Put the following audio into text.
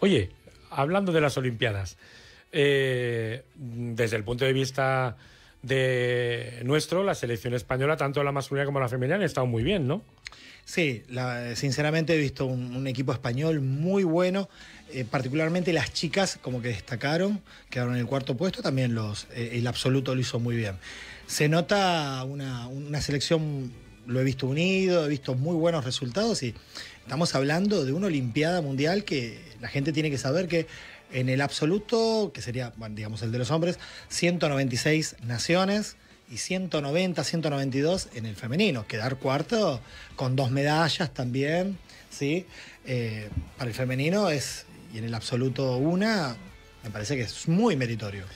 Oye, hablando de las Olimpiadas, eh, desde el punto de vista de nuestro, la selección española, tanto la masculina como la femenina, han estado muy bien, ¿no? Sí, sinceramente he visto un, equipo español muy bueno, eh, particularmente las chicas como que destacaron, quedaron en el cuarto puesto, también los, eh, el absoluto lo hizo muy bien. Se nota una, una selección, lo he visto unido, he visto muy buenos resultados y estamos hablando de una Olimpiada Mundial que la gente tiene que saber que en el absoluto, que sería, digamos, el de los hombres, 196 naciones y 190, 192 en el femenino. Quedar cuarto con dos medallas también, ¿sí? Eh, para el femenino es, y en el absoluto una, me parece que es muy meritorio.